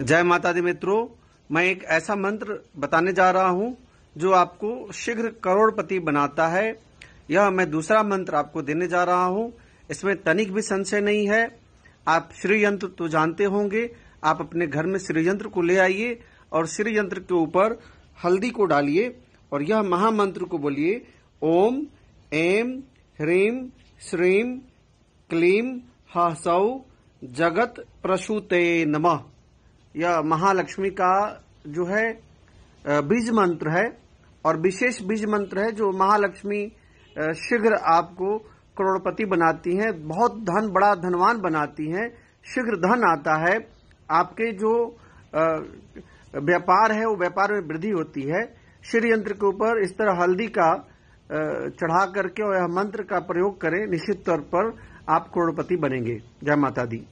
जय माता दी मित्रों मैं एक ऐसा मंत्र बताने जा रहा हूं जो आपको शीघ्र करोड़पति बनाता है यह मैं दूसरा मंत्र आपको देने जा रहा हूं इसमें तनिक भी संशय नहीं है आप श्री यंत्र तो जानते होंगे आप अपने घर में श्री यंत्र को ले आइए और श्री यंत्र के ऊपर हल्दी को डालिए और यह महामंत्र को बोलिए ओम एम ह्रीम श्रीम क्लीम हसौ जगत प्रसूते नमः या महालक्ष्मी का जो है बीज मंत्र है और विशेष बीज मंत्र है जो महालक्ष्मी शीघ्र आपको करोड़पति बनाती हैं बहुत धन बड़ा धनवान बनाती हैं शीघ्र धन आता है आपके जो व्यापार है वो व्यापार में वृद्धि होती है श्री यंत्र के ऊपर इस तरह हल्दी का चढ़ा करके और यह मंत्र का प्रयोग करें निश्चित तौर पर आप करोड़पति बनेंगे जय माता दी